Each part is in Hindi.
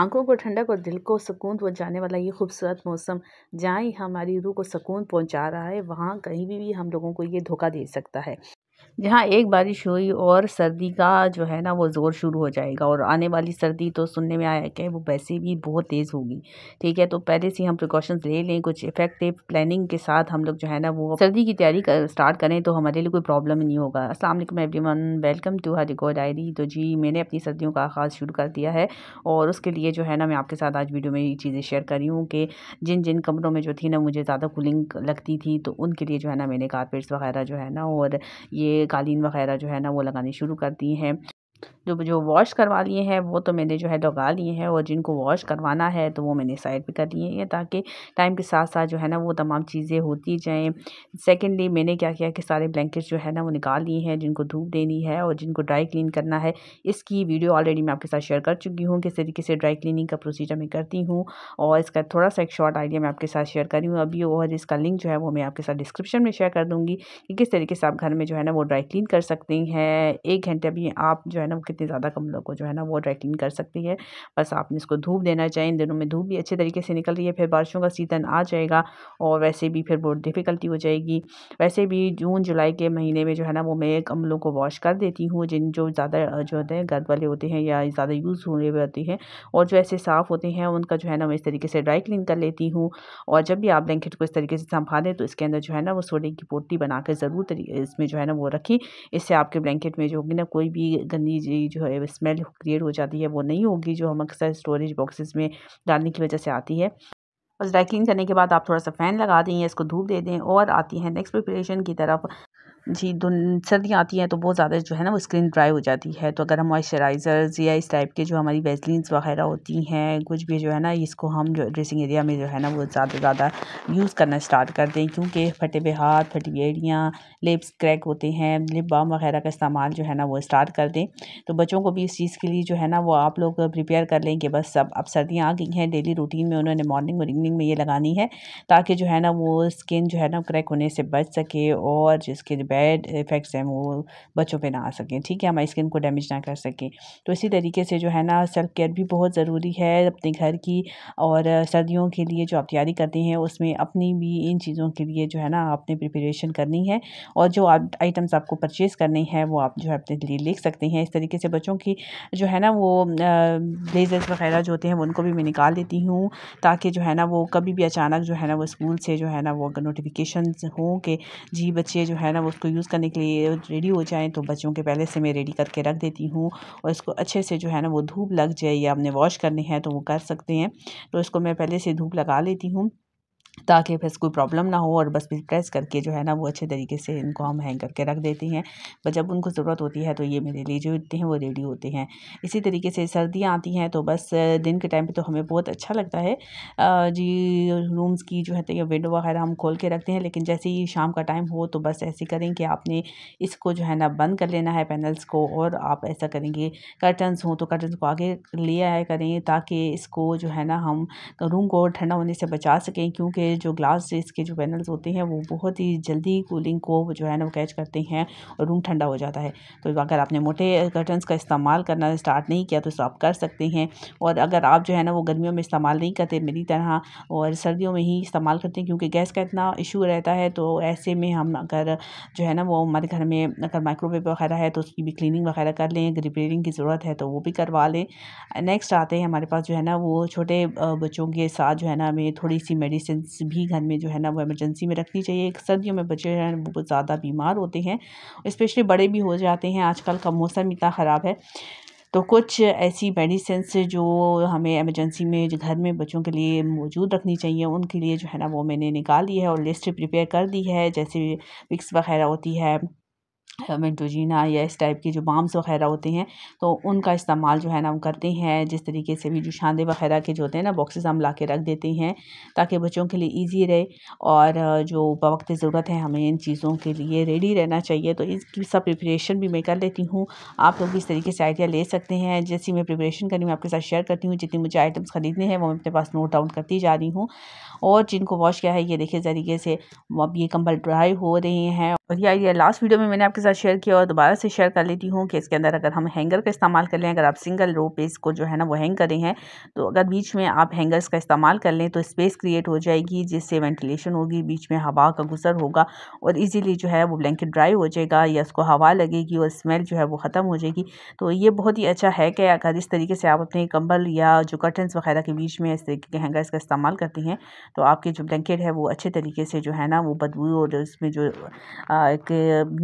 आंखों को ठंडक और दिल को सुकून पहुंचाने वाला ये खूबसूरत मौसम जहाँ ही हमारी रूह को सुकून पहुंचा रहा है वहाँ कहीं भी, भी हम लोगों को ये धोखा दे सकता है जहाँ एक बारिश हुई और सर्दी का जो है ना वो ज़ोर शुरू हो जाएगा और आने वाली सर्दी तो सुनने में आया कि वो वैसे भी बहुत तेज़ होगी ठीक है तो पहले से हम प्रिकॉशंस ले लें कुछ इफेक्टिव प्लानिंग के साथ हम लोग जो है ना वो सर्दी की तैयारी कर, स्टार्ट करें तो हमारे लिए कोई प्रॉब्लम नहीं होगा Aslam everyone welcome to हर रिकॉर्ड डायरी तो जी मैंने अपनी सर्दियों का आगाज़ शुरू कर दिया है और उसके लिए जो है ना मैं आपके साथ आज वीडियो में ये चीज़ें शेयर कर रही हूँ कि जिन जिन कमरों में जो थी ना मुझे ज़्यादा कूलिंग लगती थी तो उनके लिए जो है ना मैंने कारपेट्स वगैरह जो है ना और ये कालीन वगैरह जो है ना वो लगानी शुरू कर दी हैं जो जो वॉश करवा लिए हैं वो तो मैंने जो है लगा लिए हैं और जिनको वॉश करवाना है तो वो मैंने साइड पर कर लिए हैं ताकि टाइम के साथ साथ जो है ना वो तमाम चीज़ें होती जाएँ सेकेंडली मैंने क्या किया कि सारे ब्लैंकेट जो है ना वो निकाल लिए हैं जिनको धूप देनी है और जिनको ड्राई क्लीन करना है इसकी वीडियो ऑलरेडी मैं आपके साथ शेयर कर चुकी हूँ किस तरीके से ड्राई क्लीनिंग का प्रोसीजर मैं करती हूँ और इसका थोड़ा सा एक शॉर्ट आइडिया मैं आपके साथ शेयर कर रही हूँ अभी और इसका लिंक जो है वो मैं आपके साथ डिस्क्रिप्शन में शेयर कर दूँगी कि किस तरीके से आप घर में जो है ना वो ड्राई क्लीन कर सकते हैं एक घंटे अभी आप जो है ना कितनी ज़्यादा कमलों को जो है ना वो ड्राइकिन कर सकती है बस आपने इसको धूप देना चाहिए इन दिनों में धूप भी अच्छे तरीके से निकल रही है फिर बारिशों का सीज़न आ जाएगा और वैसे भी फिर बहुत डिफ़िकल्टी हो जाएगी वैसे भी जून जुलाई के महीने में जो है ना वो मैं कमलों को वॉश कर देती हूँ जिन जो ज़्यादा जो होते हैं गर्द वाले होते हैं या ज़्यादा यूज़ हुए हुए होते हैं और जो ऐसे साफ़ होते हैं उनका जो है ना मैं इस तरीके से ड्राई क्लीन कर लेती हूँ और जब भी आप ब्लैंकेट को इस तरीके से संभालें तो इसके अंदर जो है ना वो सोडे की पोटी बना कर ज़रूर इसमें जो है ना वो रखी इससे आपके ब्लैंकेट में जो होगी ना कोई भी गंदी कोई जो है स्मेल क्रिएट हो जाती है वो नहीं होगी जो हम अक्सर स्टोरेज बॉक्सेस में डालने की वजह से आती है और ड्राई क्लीन करने के बाद आप थोड़ा सा फ़ैन लगा दें या इसको धूप दे दें और आती है नेक्स्ट प्रिपरेशन की तरफ जी धुन सर्दियाँ आती हैं तो बहुत ज़्यादा जो है ना वो स्किन ड्राई हो जाती है तो अगर हम मॉइस्चराइज़र्स या इस टाइप के जो हमारी वेजलिन वगैरह होती हैं कुछ भी जो है ना इसको हम जो ड्रेसिंग एरिया में जो है ना वो ज़्यादा से ज़्यादा यूज़ करना स्टार्ट कर दें क्योंकि फटे हुए हाथ फटी हुई एड़ियाँ लिप्स क्रैक होते हैं लिप बाम वगैरह का इस्तेमाल जो है ना वो स्टार्ट कर दें तो बच्चों को भी इस चीज़ के लिए जो है ना वो आप लोग प्रिपेयर कर लें कि बस अब अब सर्दियाँ आ गई हैं डेली रूटीन में उन्होंने मॉर्निंग और इवनिंग में ये लगानी है ताकि जो है ना वो स्किन जो है ना क्रैक होने से बच सके और जिसके बैड इफ़ेक्ट्स हैं वो बच्चों पे ना आ सकें ठीक है हमारी स्किन को डैमेज ना कर सकें तो इसी तरीके से जो है ना सेल्फ़ केयर भी बहुत ज़रूरी है अपने घर की और सर्दियों के लिए जो आप तैयारी करते हैं उसमें अपनी भी इन चीज़ों के लिए जो है ना आपने प्रिपरेशन करनी है और जो आप आइटम्स आपको परचेज़ करनी है वो आप जो है अपने लिए लिख सकते हैं इस तरीके से बच्चों की जो है ना वो ब्लेजर्स वगैरह जो होते हैं उनको भी मैं निकाल देती हूँ ताकि जो है ना वो कभी भी अचानक जो है ना वो स्कूल से जो है ना वो नोटिफिकेशन हों कि जी बच्चे जो है ना वो इसको यूज़ करने के लिए रेडी हो जाए तो बच्चों के पहले से मैं रेडी करके रख देती हूँ और इसको अच्छे से जो है ना वो धूप लग जाए या आपने वॉश करने हैं तो वो कर सकते हैं तो इसको मैं पहले से धूप लगा लेती हूँ ताकि बस कोई प्रॉब्लम ना हो और बस फिर प्रेस करके जो है ना वो अच्छे तरीके से इनको हम हैंग करके रख देते हैं बस जब उनको ज़रूरत होती है तो ये मेरे लिए जो होते हैं वो रेडी होते हैं इसी तरीके से सर्दियाँ आती हैं तो बस दिन के टाइम पे तो हमें बहुत अच्छा लगता है जी रूम्स की जो है तो विंडो वगैरह हम खोल के रखते हैं लेकिन जैसे ही शाम का टाइम हो तो बस ऐसे करें कि आपने इसको जो है ना बंद कर लेना है पैनल्स को और आप ऐसा करेंगे कर्टन्स हों तो कर्टन्स को आगे ले आया करें ताकि इसको जो है ना हम रूम को ठंडा होने से बचा सकें क्योंकि के जो ग्लास इसके जो पैनल्स होते हैं वो बहुत ही जल्दी कूलिंग को जो है ना वो कैच करते हैं और रूम ठंडा हो जाता है तो अगर आपने मोटे कर्टन्स का इस्तेमाल करना स्टार्ट नहीं किया तो इसको आप कर सकते हैं और अगर आप जो है ना वो गर्मियों में इस्तेमाल नहीं करते मेरी तरह और सर्दियों में ही इस्तेमाल करते हैं क्योंकि गैस का इतना इशू रहता है तो ऐसे में हम अगर जो है ना वो हमारे घर में अगर माइक्रोवेव वगैरह है तो उसकी भी क्लिनिंग वगैरह कर लें रिपेयरिंग की ज़रूरत है तो वो भी करवा लें नेक्स्ट आते हैं हमारे पास जो है ना वो छोटे बच्चों के साथ जो है ना हमें थोड़ी सी मेडिसिन चीज़ भी घर में जो है ना वो एमरजेंसी में रखनी चाहिए सर्दियों में बच्चे हैं बहुत ज़्यादा बीमार होते हैं स्पेशली बड़े भी हो जाते हैं आजकल का मौसम इतना ख़राब है तो कुछ ऐसी मेडिसिन जो हमें एमरजेंसी में जो घर में बच्चों के लिए मौजूद रखनी चाहिए उनके लिए जो है ना वो मैंने निकाल ली है और लिस्ट प्रिपेयर कर दी है जैसे विक्स वगैरह होती है मेंटोजीना या इस टाइप के जो बाम्स वगैरह होते हैं तो उनका इस्तेमाल जो है ना हम करते हैं जिस तरीके से भी जो शांदे वगैरह के जो होते हैं ना बॉक्सेस हम ला के रख देते हैं ताकि बच्चों के लिए इजी रहे और जो बवक्त ज़रूरत है हमें इन चीज़ों के लिए रेडी रहना चाहिए तो इसकी सब प्रिपरेशन भी मैं कर लेती हूँ आप लोग इस तरीके से आइडिया ले सकते हैं जैसी मैं प्रिपरेशन करनी मैं आपके साथ शेयर करती हूँ जितनी मुझे आइटम्स ख़रीदने हैं वो मैं अपने पास नोट डाउन करती जा रही हूँ और जिनको वॉश किया है ये देखिए तरीके से अब ये कम्बल ड्राई हो रहे हैं बढ़िया आइडिया लास्ट वीडियो में मैंने आपके साथ शेयर किया और दोबारा से शेयर कर लेती हूँ कि इसके अंदर अगर हम हैंगर का इस्तेमाल कर लें अगर आप सिंगल रो पेज को जो है ना वो हैंग करें हैं तो अगर बीच में आप हैंगर्स का इस्तेमाल कर लें तो स्पेस क्रिएट हो जाएगी जिससे वेंटिलेशन होगी बीच में हवा का गुजर होगा और ईजीली जो है वो ब्लैंकेट ड्राई हो जाएगा या उसको हवा लगेगी और स्मेल जो है वो ख़त्म हो जाएगी तो ये बहुत ही अच्छा है कि अगर इस तरीके से आप अपने कंबल या जो कर्टन्स वगैरह के बीच में इस तरीके के हैंगर्स का इस्तेमाल करती हैं तो आपके जो ब्लैंकेट है वो अच्छे तरीके से जो है ना वो बदबू और उसमें जो एक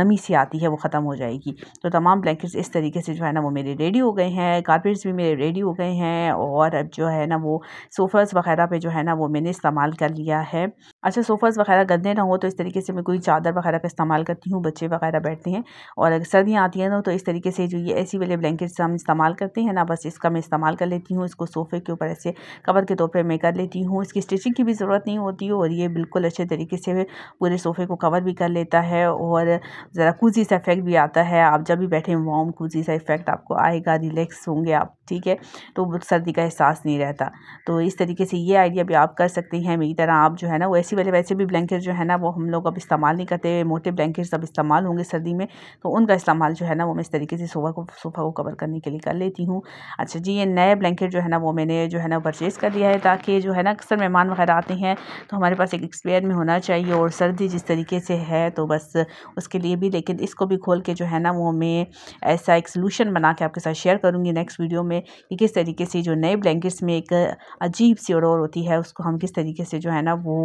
नमी सी आती है वो ख़त्म हो जाएगी तो तमाम ब्लैंकेट्स इस तरीके से जो है ना वो मेरे रेडी हो गए हैं कारपेट्स भी मेरे रेडी हो गए हैं और अब जो है ना वो सोफ़र्स वगैरह पे जो है ना वो मैंने इस्तेमाल कर लिया है अच्छा सोफ़ाज़ वगैरह गंदे ना हो तो इस तरीके से मैं कोई चादर वगैरह का इस्तेमाल करती हूँ बच्चे वगैरह बैठते हैं और अगर सर्दियाँ आती हैं ना तो इस तरीके से जो ये ऐसी वाले ब्लैंकेट्स हम इस्तेमाल करते हैं ना बस इसका मैं इस्तेमाल कर लेती हूँ इसको सोफ़े के ऊपर ऐसे कवर के तौर पर मैं कर लेती हूँ इसकी स्टिचिंग की भी ज़रूरत नहीं होती और ये बिल्कुल अच्छे तरीके से पूरे सोफ़े को कवर भी कर लेता है और ज़रा कूजी सा इफेक्ट भी आता है आप जब भी बैठे वॉम कूजी सा इफेक्ट आपको आएगा रिलैक्स होंगे आप ठीक है तो सर्दी का एहसास नहीं रहता तो इस तरीके से ये आइडिया भी आप कर सकते हैं मेरी तरह आप जो है ना वो एसी वाले वैसे भी ब्लैंकेट जो है ना वो हम लोग अब इस्तेमाल नहीं करते मोटे ब्लैंकेट्स अब इस्तेमाल होंगे सर्दी में तो उनका इस्तेमाल जो है ना वो मैं इस तरीके से सोफा को सोफ़ा को कवर करने के लिए कर लेती हूँ अच्छा जी ये नए ब्लैंकेट जो है ना वो मैंने जो है ना परचेज़ कर लिया है ताकि जो है ना अक्सर मेहमान वगैरह आते हैं तो हमारे पास एक एक्सपेयर में होना चाहिए और सर्दी जिस तरीके से है तो बस उसके लिए भी लेकिन इसको भी खोल के जो है ना वो मैं ऐसा एक सोलूशन बना के आपके साथ शेयर करूँगी नेक्स्ट वीडियो में कि किस तरीके से जो नए ब्लैंकेट्स में एक अजीब सी ओडोर होती है उसको हम किस तरीके से जो है ना वो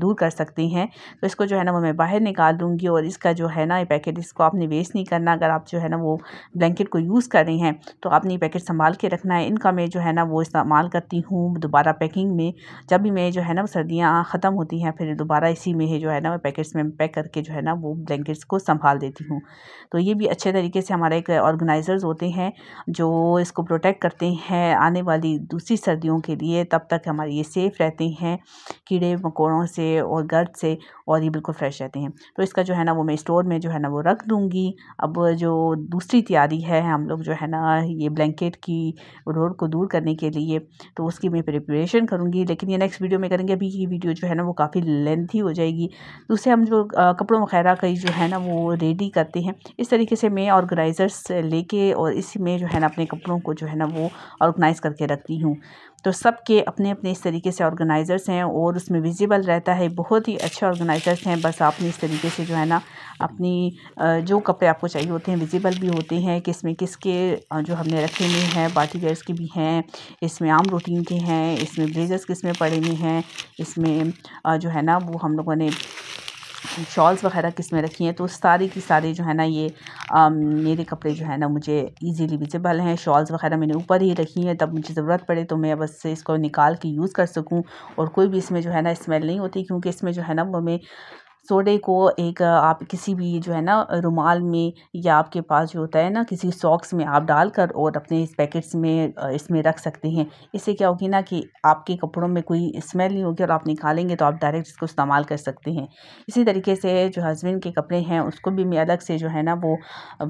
दूर कर सकती हैं तो इसको जो है ना वो मैं बाहर निकाल दूँगी और इसका जो है ना ये पैकेट इसको आपने वेस्ट नहीं करना अगर आप जो है ना वो ब्लैंकेट को यूज़ कर रहे हैं तो आपने ये पैकेट संभाल के रखना है इनका मैं जो है ना वो इस्तेमाल करती हूँ दोबारा पैकिंग में जब भी मैं जो है ना वो सर्दियाँ ख़त्म होती हैं फिर दोबारा इसी में जो है ना पैकेट्स में पैक करके जो है ना वो ब्लैंकेट्स को संभाल देती हूँ तो ये भी अच्छे तरीके से हमारे एक ऑर्गेनाइज़र्स होते हैं जो इसको प्रोटेक्ट करते हैं आने वाली दूसरी सर्दियों के लिए तब तक हमारे ये सेफ़ रहते हैं कीड़े मकोड़ों से और गर्द से और ये बिल्कुल फ्रेश रहते हैं तो इसका जो है ना वो मैं स्टोर में जो है ना वो रख दूँगी अब जो दूसरी तैयारी है हम लोग जो है ना ये ब्लैंकेट की रोड को दूर करने के लिए तो उसकी मैं प्रिपरेशन करूँगी लेकिन ये नेक्स्ट वीडियो में करेंगे अभी ये वीडियो जो है ना वो काफ़ी लेंथी हो जाएगी दूसरे हम जो कपड़ों वगैरह का जो है ना वो रेडी करते हैं इस तरीके से मैं ऑर्गेनाइज़र्स लेके और इसी में जो है ना अपने कपड़ों को जो है ना वो ऑर्गेनाइज़ करके रखती हूँ तो सबके अपने अपने इस तरीके से ऑर्गेनाइज़र्स हैं और उसमें विजिबल रहता है बहुत ही अच्छे ऑर्गेनाइज़र्स हैं बस आपने इस तरीके से जो है ना अपनी जो कपड़े आपको चाहिए होते हैं विजिबल भी होते हैं कि इसमें किसके जो हमने रखे हुए हैं पार्टी वेयर्स के भी हैं इसमें आम रूटीन के हैं इसमें ब्लेजर्स किस में पड़े हुए हैं इसमें जो है ना वो हम लोगों ने शॉल्स वगैरह किस में रखी हैं तो सारी की सारी जो है ना ये आ, मेरे कपड़े जो है ना मुझे इजीली विजिबल हैं शॉल्स वगैरह मैंने ऊपर ही रखी हैं तब मुझे ज़रूरत पड़े तो मैं बस इसको निकाल के यूज़ कर सकूँ और कोई भी इसमें जो है ना स्मेल नहीं होती क्योंकि इसमें जो है ना वो मैं सोडे को एक आप किसी भी जो है ना रुमाल में या आपके पास जो होता है ना किसी सॉक्स में आप डाल और अपने इस पैकेट्स में इसमें रख सकते हैं इससे क्या होगी ना कि आपके कपड़ों में कोई स्मेल नहीं होगी और आप निकालेंगे तो आप डायरेक्ट इसको इस्तेमाल कर सकते हैं इसी तरीके से जो हस्बैंड के कपड़े हैं उसको भी मैं अलग से जो है ना वो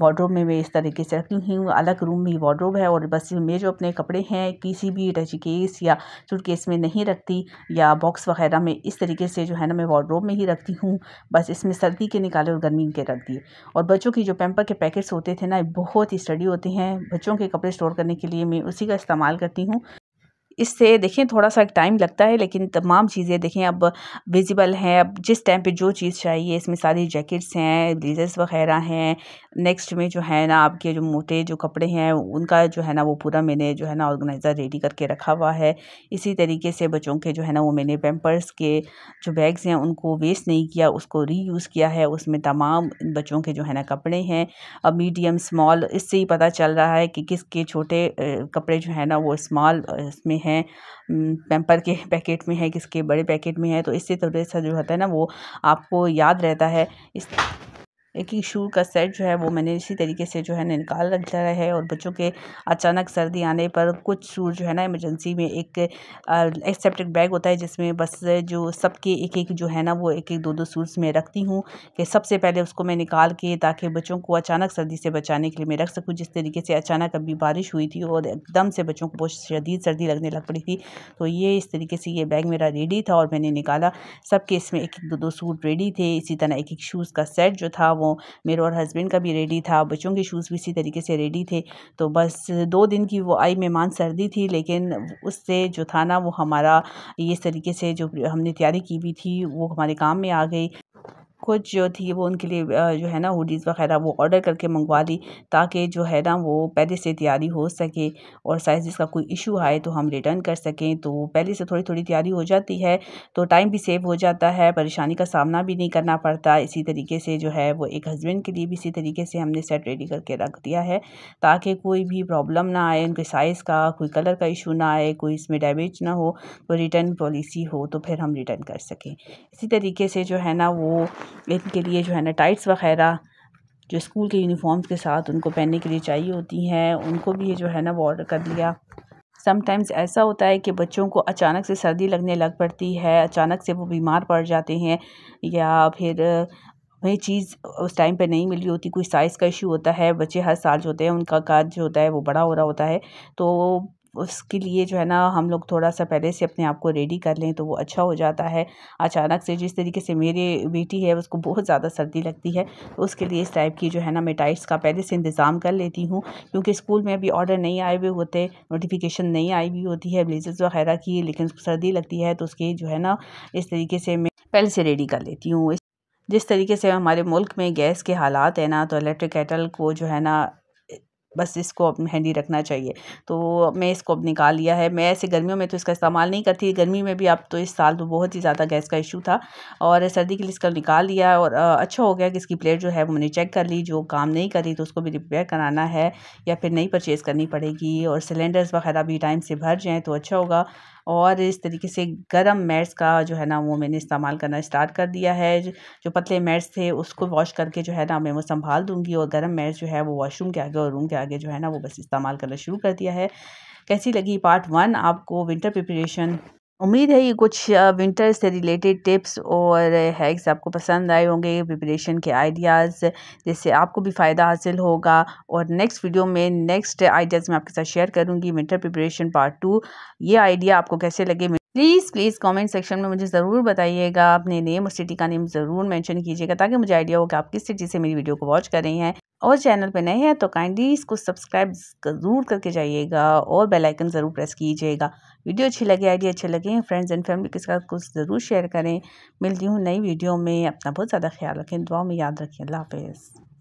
वार्ड्रोब में मैं इस तरीके से रखती हूँ अलग रूम में वार्ड्रोब है और बस मैं जो अपने कपड़े हैं किसी भी टच केस या सूटकेस में नहीं रखती या बॉक्स वगैरह में इस तरीके से जो है ना मैं वार्ड्रोब में ही रखती हूँ बस इसमें सर्दी के निकाले और गर्मी के रख दिए और बच्चों की जो पैम्पर के पैकेट्स होते थे ना बहुत ही स्टडी होते हैं बच्चों के कपड़े स्टोर करने के लिए मैं उसी का इस्तेमाल करती हूँ इससे देखें थोड़ा सा टाइम लगता है लेकिन तमाम चीज़ें देखें अब विजिबल हैं अब जिस टाइम पे जो चीज़ चाहिए इसमें सारी जैकेट्स हैं ब्लेजर्स वगैरह हैं नेक्स्ट में जो है ना आपके जो मोटे जो कपड़े हैं उनका जो है ना वो पूरा मैंने जो है ना ऑर्गेनाइज़र रेडी करके रखा हुआ है इसी तरीके से बच्चों के जो है ना वो मैंने पेम्पर्स के जो बैग्स हैं उनको वेस्ट नहीं किया उसको रीयूज़ किया है उसमें तमाम बच्चों के जो है ना कपड़े हैं अब मीडियम स्मॉल इससे ही पता चल रहा है कि किसके छोटे कपड़े जो है ना वो स्मॉल इसमें हैं पेम्पर के पैकेट में है किसके बड़े पैकेट में है तो इससे थोड़ा सा जो होता है ना वो आपको याद रहता है इस एक ही शू का सेट जो है वो मैंने इसी तरीके से जो है ना निकाल रखा है और बच्चों के अचानक सर्दी आने पर कुछ शूज़ जो है ना इमरजेंसी में एक एक्सेप्टेड बैग होता है जिसमें बस जो सबके एक एक जो है ना वो एक एक दो दो शूज़ में रखती हूँ कि सबसे पहले उसको मैं निकाल के ताकि बच्चों को अचानक सर्दी से बचाने के लिए मैं रख सकूँ जिस तरीके से अचानक अभी बारिश हुई थी और एकदम से बच्चों को बहुत शदीद सर्दी लगने लग पड़ी थी तो ये इस तरीके से ये बैग मेरा रेडी था और मैंने निकाला सबके इसमें एक एक दो दो सूट रेडी थे इसी तरह एक एक शूज़ का सेट जो था वो वो मेरे और हस्बैंड का भी रेडी था बच्चों के शूज़ भी इसी तरीके से रेडी थे तो बस दो दिन की वो आई मेहमान सर्दी थी लेकिन उससे जो था ना वो हमारा इस तरीके से जो हमने तैयारी की हुई थी वो हमारे काम में आ गई कुछ जो थी वो उनके लिए जो है ना हुडीज़ वगैरह वो ऑर्डर करके मंगवा ली ताकि जो है ना वो पहले से तैयारी हो सके और साइज़ का कोई इशू आए तो हम रिटर्न कर सकें तो पहले से थोड़ी थोड़ी तैयारी हो जाती है तो टाइम भी सेव हो जाता है परेशानी का सामना भी नहीं करना पड़ता इसी तरीके से जो है वो एक हस्बैंड के लिए भी इसी तरीके से हमने सेट रेडी करके रख दिया है ताकि कोई भी प्रॉब्लम ना आए उनके साइज़ का कोई कलर का इशू ना आए कोई इसमें डैमेज ना हो तो रिटर्न पॉलिसी हो तो फिर हम रिटर्न कर सकें इसी तरीके से जो है ना वो इनके लिए जो है ना टाइट्स वग़ैरह जो स्कूल के यूनिफॉर्म्स के साथ उनको पहनने के लिए चाहिए होती हैं उनको भी ये जो है ना वो ऑर्डर कर दिया समटाइम्स ऐसा होता है कि बच्चों को अचानक से सर्दी लगने लग पड़ती है अचानक से वो बीमार पड़ जाते हैं या फिर वही चीज़ उस टाइम पे नहीं मिल रही होती कोई साइज़ का इशू होता है बच्चे हर साल जो होते हैं उनका काज जो होता है वो बड़ा हो रहा होता है तो उसके लिए जो है ना हम लोग थोड़ा सा पहले से अपने आप को रेडी कर लें तो वो अच्छा हो जाता है अचानक से जिस तरीके से मेरी बेटी है उसको बहुत ज़्यादा सर्दी लगती है तो उसके लिए इस टाइप की जो है ना मैं टाइट्स का पहले से इंतज़ाम कर लेती हूँ क्योंकि स्कूल में अभी ऑर्डर नहीं आए हुए होते नोटिफिकेशन नहीं आई हुई होती है ब्लेजर्स वगैरह की लेकिन सर्दी लगती है तो उसके जो है ना इस तरीके से मैं पहले से रेडी कर लेती हूँ जिस तरीके से हमारे मुल्क में गैस के हालात है ना तो इलेक्ट्रिक कैटल को जो है ना बस इसको हैंडी रखना चाहिए तो मैं इसको अब निकाल लिया है मैं ऐसे गर्मियों में तो इसका इस्तेमाल नहीं करती गर्मी में भी अब तो इस साल तो बहुत ही ज़्यादा गैस का इशू था और सर्दी के लिए इसका निकाल लिया और अच्छा हो गया कि इसकी प्लेट जो है वो मैंने चेक कर ली जो काम नहीं करी तो उसको भी रिपेयर कराना है या फिर नई परचेज़ करनी पड़ेगी और सिलेंडर्स वगैरह भी टाइम से भर जाएँ तो अच्छा होगा और इस तरीके से गर्म मैट्स का जो है ना वो मैंने इस्तेमाल करना स्टार्ट कर दिया है जो पतले मैट्स थे उसको वॉश करके जो है ना मैं वो संभाल दूँगी और गर्म मैट्स जो है वो वॉशरूम के आगे और रूम के आगे जो है ना वो बस इस्तेमाल करना शुरू कर दिया है कैसी लगी पार्ट वन आपको विंटर प्रिपरेशन उम्मीद है ये कुछ विंटर से रिलेटेड टिप्स और हैक्स आपको पसंद आए होंगे प्रिपरेशन के आइडियाज़ जिससे आपको भी फ़ायदा हासिल होगा और नेक्स्ट वीडियो में नेक्स्ट आइडियाज़ मैं आपके साथ शेयर करूँगी विंटर प्रिपरेशन पार्ट टू ये आइडिया आपको कैसे लगे प्लीज़ प्लीज़ कमेंट सेक्शन में मुझे ज़रूर बताइएगा अपने नेम और सिटी का नेम ज़रूर मेंशन कीजिएगा ताकि मुझे आइडिया हो कि आप किस सिटी से मेरी वीडियो को वॉच कर रही हैं और चैनल पर नए हैं तो काइंडली इसको सब्सक्राइब ज़रूर करके जाइएगा और बेल आइकन ज़रूर प्रेस कीजिएगा वीडियो अच्छी लगे आइडिया अच्छे लगे फ्रेंड्स एंड फैमिली के साथ कुछ ज़रूर शेयर करें मिलती हूँ नई वीडियो में अपना बहुत ज़्यादा ख्याल रखें दुआ में याद रखें अल्लाह हाफिज़